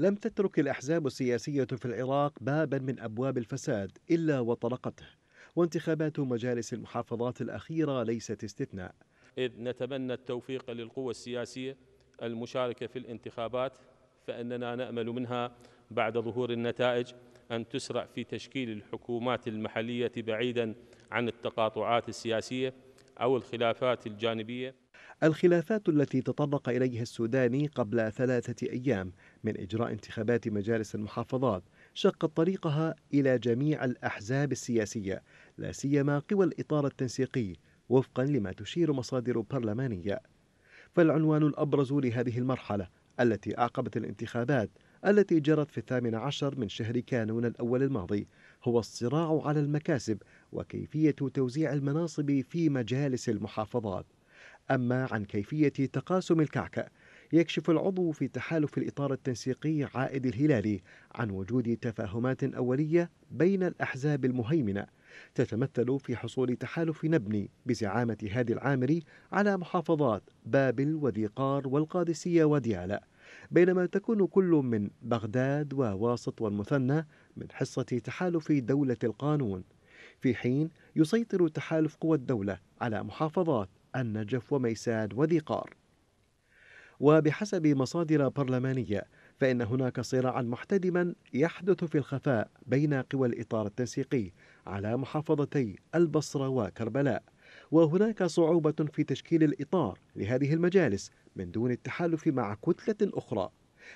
لم تترك الأحزاب السياسية في العراق بابا من أبواب الفساد إلا وطرقته وانتخابات مجالس المحافظات الأخيرة ليست استثناء إذ نتمنى التوفيق للقوى السياسية المشاركة في الانتخابات فإننا نأمل منها بعد ظهور النتائج أن تسرع في تشكيل الحكومات المحلية بعيدا عن التقاطعات السياسية أو الخلافات الجانبية الخلافات التي تطرق إليها السوداني قبل ثلاثة أيام من إجراء انتخابات مجالس المحافظات شقت طريقها إلى جميع الأحزاب السياسية لا سيما قوى الإطار التنسيقي وفقا لما تشير مصادر برلمانية فالعنوان الأبرز لهذه المرحلة التي أعقبت الانتخابات التي جرت في الثامن عشر من شهر كانون الأول الماضي هو الصراع على المكاسب وكيفية توزيع المناصب في مجالس المحافظات أما عن كيفية تقاسم الكعكة يكشف العضو في تحالف الإطار التنسيقي عائد الهلالي عن وجود تفاهمات أولية بين الأحزاب المهيمنة تتمثل في حصول تحالف نبني بزعامة هادي العامري على محافظات بابل وذيقار والقادسية وديالة بينما تكون كل من بغداد وواسط والمثنى من حصة تحالف دولة القانون في حين يسيطر تحالف قوى الدولة على محافظات النجف وميساد قار وبحسب مصادر برلمانيه فان هناك صراعا محتدما يحدث في الخفاء بين قوى الاطار التنسيقي على محافظتي البصره وكربلاء وهناك صعوبه في تشكيل الاطار لهذه المجالس من دون التحالف مع كتله اخرى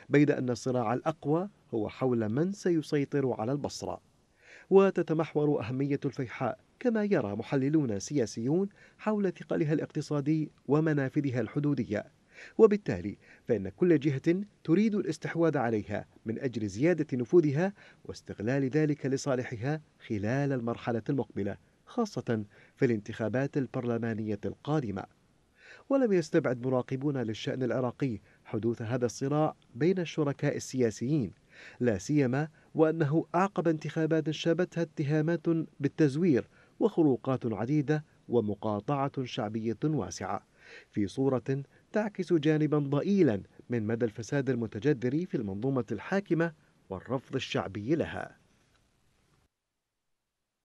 بيد ان الصراع الاقوى هو حول من سيسيطر على البصره وتتمحور أهمية الفيحاء كما يرى محللون سياسيون حول ثقلها الاقتصادي ومنافذها الحدودية وبالتالي فإن كل جهة تريد الاستحواذ عليها من أجل زيادة نفوذها واستغلال ذلك لصالحها خلال المرحلة المقبلة خاصة في الانتخابات البرلمانية القادمة ولم يستبعد مراقبون للشأن العراقي حدوث هذا الصراع بين الشركاء السياسيين لا سيما وأنه أعقب انتخابات شابتها اتهامات بالتزوير وخروقات عديدة ومقاطعة شعبية واسعة في صورة تعكس جانبا ضئيلا من مدى الفساد المتجذر في المنظومة الحاكمة والرفض الشعبي لها